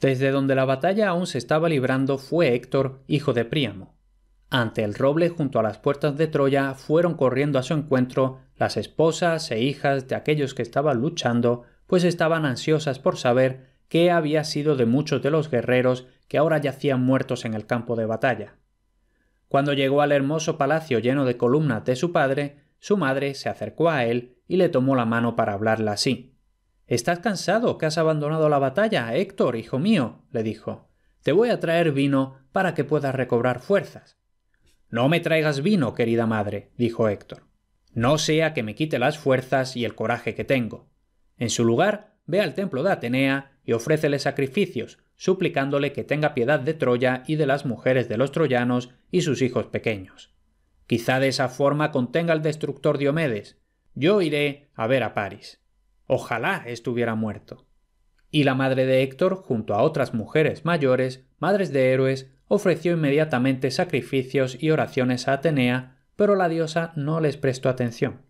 Desde donde la batalla aún se estaba librando fue Héctor, hijo de Príamo. Ante el roble junto a las puertas de Troya fueron corriendo a su encuentro las esposas e hijas de aquellos que estaban luchando, pues estaban ansiosas por saber qué había sido de muchos de los guerreros que ahora yacían muertos en el campo de batalla. Cuando llegó al hermoso palacio lleno de columnas de su padre, su madre se acercó a él y le tomó la mano para hablarle así. Estás cansado que has abandonado la batalla, Héctor, hijo mío, le dijo. Te voy a traer vino para que puedas recobrar fuerzas. No me traigas vino, querida madre, dijo Héctor. No sea que me quite las fuerzas y el coraje que tengo. En su lugar, ve al templo de Atenea y ofrécele sacrificios, suplicándole que tenga piedad de Troya y de las mujeres de los troyanos y sus hijos pequeños. Quizá de esa forma contenga el destructor Diomedes. Yo iré a ver a París. Ojalá estuviera muerto. Y la madre de Héctor, junto a otras mujeres mayores, madres de héroes, ofreció inmediatamente sacrificios y oraciones a Atenea, pero la diosa no les prestó atención.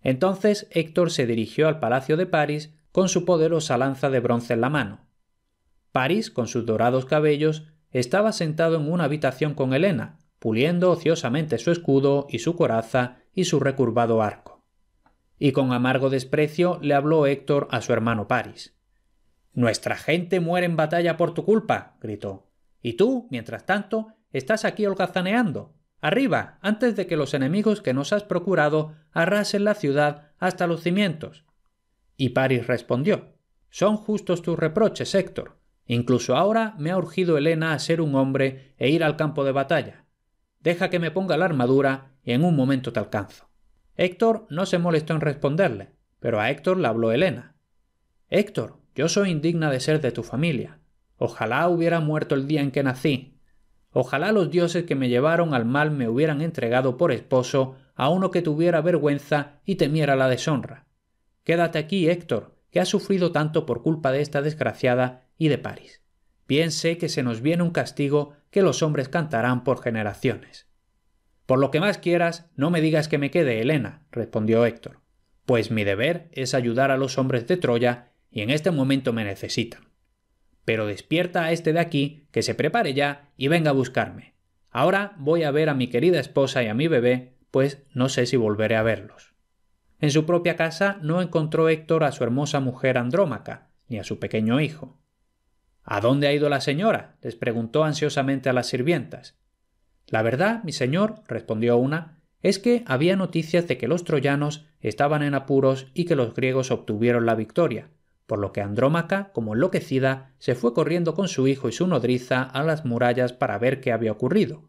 Entonces Héctor se dirigió al palacio de París con su poderosa lanza de bronce en la mano. París, con sus dorados cabellos, estaba sentado en una habitación con Helena, puliendo ociosamente su escudo y su coraza y su recurvado arco y con amargo desprecio le habló Héctor a su hermano Paris. Nuestra gente muere en batalla por tu culpa, gritó. Y tú, mientras tanto, estás aquí holgazaneando. Arriba, antes de que los enemigos que nos has procurado arrasen la ciudad hasta los cimientos. Y Paris respondió Son justos tus reproches, Héctor. Incluso ahora me ha urgido Helena a ser un hombre e ir al campo de batalla. Deja que me ponga la armadura y en un momento te alcanzo. Héctor no se molestó en responderle, pero a Héctor le habló Elena. Héctor, yo soy indigna de ser de tu familia. Ojalá hubiera muerto el día en que nací. Ojalá los dioses que me llevaron al mal me hubieran entregado por esposo a uno que tuviera vergüenza y temiera la deshonra. Quédate aquí, Héctor, que has sufrido tanto por culpa de esta desgraciada y de París. Piense que se nos viene un castigo que los hombres cantarán por generaciones. Por lo que más quieras, no me digas que me quede, Helena, respondió Héctor, pues mi deber es ayudar a los hombres de Troya y en este momento me necesitan. Pero despierta a este de aquí, que se prepare ya y venga a buscarme. Ahora voy a ver a mi querida esposa y a mi bebé, pues no sé si volveré a verlos. En su propia casa no encontró Héctor a su hermosa mujer Andrómaca, ni a su pequeño hijo. ¿A dónde ha ido la señora? les preguntó ansiosamente a las sirvientas. La verdad, mi señor, respondió una, es que había noticias de que los troyanos estaban en apuros y que los griegos obtuvieron la victoria, por lo que Andrómaca, como enloquecida, se fue corriendo con su hijo y su nodriza a las murallas para ver qué había ocurrido.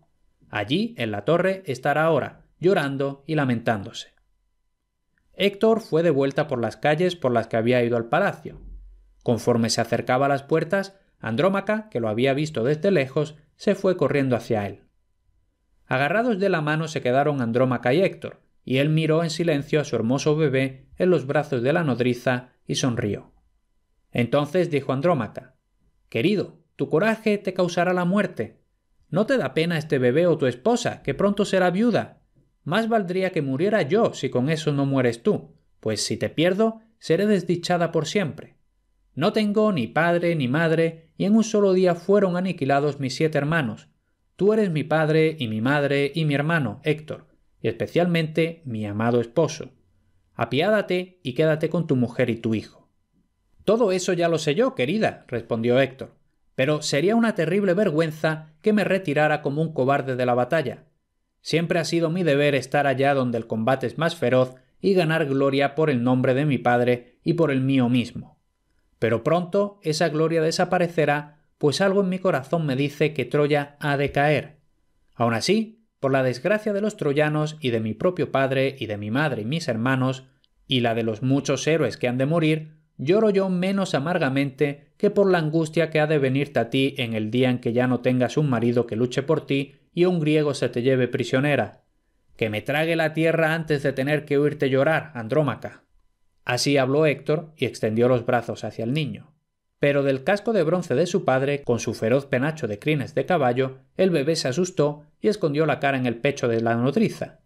Allí, en la torre, estará ahora, llorando y lamentándose. Héctor fue de vuelta por las calles por las que había ido al palacio. Conforme se acercaba a las puertas, Andrómaca, que lo había visto desde lejos, se fue corriendo hacia él. Agarrados de la mano se quedaron Andrómaca y Héctor, y él miró en silencio a su hermoso bebé en los brazos de la nodriza y sonrió. Entonces dijo Andrómaca Querido, tu coraje te causará la muerte. ¿No te da pena este bebé o tu esposa, que pronto será viuda? Más valdría que muriera yo si con eso no mueres tú, pues si te pierdo, seré desdichada por siempre. No tengo ni padre ni madre, y en un solo día fueron aniquilados mis siete hermanos, Tú eres mi padre y mi madre y mi hermano, Héctor, y especialmente mi amado esposo. Apiádate y quédate con tu mujer y tu hijo. Todo eso ya lo sé yo, querida, respondió Héctor, pero sería una terrible vergüenza que me retirara como un cobarde de la batalla. Siempre ha sido mi deber estar allá donde el combate es más feroz y ganar gloria por el nombre de mi padre y por el mío mismo. Pero pronto esa gloria desaparecerá pues algo en mi corazón me dice que Troya ha de caer. Aún así, por la desgracia de los troyanos y de mi propio padre y de mi madre y mis hermanos, y la de los muchos héroes que han de morir, lloro yo menos amargamente que por la angustia que ha de venirte a ti en el día en que ya no tengas un marido que luche por ti y un griego se te lleve prisionera. Que me trague la tierra antes de tener que oírte llorar, Andrómaca. Así habló Héctor y extendió los brazos hacia el niño pero del casco de bronce de su padre, con su feroz penacho de crines de caballo, el bebé se asustó y escondió la cara en el pecho de la nodriza.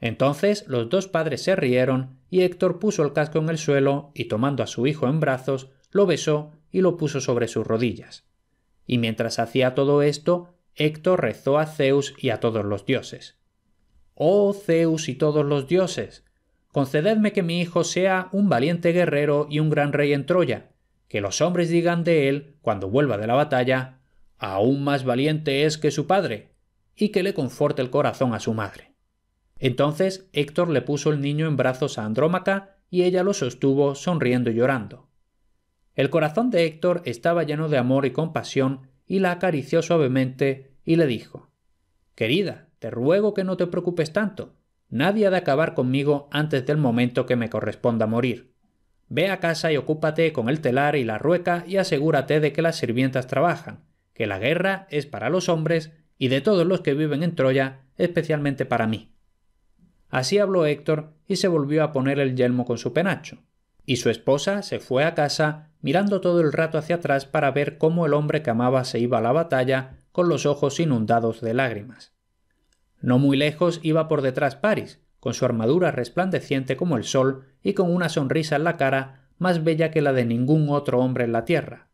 Entonces los dos padres se rieron y Héctor puso el casco en el suelo y tomando a su hijo en brazos, lo besó y lo puso sobre sus rodillas. Y mientras hacía todo esto, Héctor rezó a Zeus y a todos los dioses. Oh Zeus y todos los dioses, concededme que mi hijo sea un valiente guerrero y un gran rey en Troya, que los hombres digan de él, cuando vuelva de la batalla, aún más valiente es que su padre, y que le conforte el corazón a su madre. Entonces Héctor le puso el niño en brazos a Andrómaca y ella lo sostuvo sonriendo y llorando. El corazón de Héctor estaba lleno de amor y compasión y la acarició suavemente y le dijo Querida, te ruego que no te preocupes tanto. Nadie ha de acabar conmigo antes del momento que me corresponda morir. Ve a casa y ocúpate con el telar y la rueca y asegúrate de que las sirvientas trabajan, que la guerra es para los hombres y de todos los que viven en Troya, especialmente para mí. Así habló Héctor y se volvió a poner el yelmo con su penacho. Y su esposa se fue a casa mirando todo el rato hacia atrás para ver cómo el hombre que amaba se iba a la batalla con los ojos inundados de lágrimas. No muy lejos iba por detrás París, con su armadura resplandeciente como el sol y con una sonrisa en la cara más bella que la de ningún otro hombre en la tierra.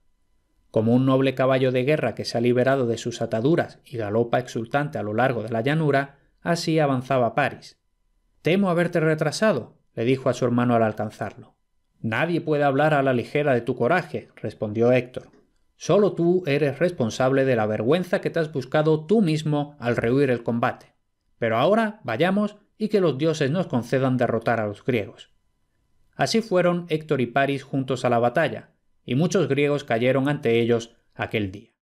Como un noble caballo de guerra que se ha liberado de sus ataduras y galopa exultante a lo largo de la llanura, así avanzaba París. Temo haberte retrasado, le dijo a su hermano al alcanzarlo. Nadie puede hablar a la ligera de tu coraje, respondió Héctor. Solo tú eres responsable de la vergüenza que te has buscado tú mismo al rehuir el combate. Pero ahora vayamos y que los dioses nos concedan derrotar a los griegos. Así fueron Héctor y Paris juntos a la batalla, y muchos griegos cayeron ante ellos aquel día.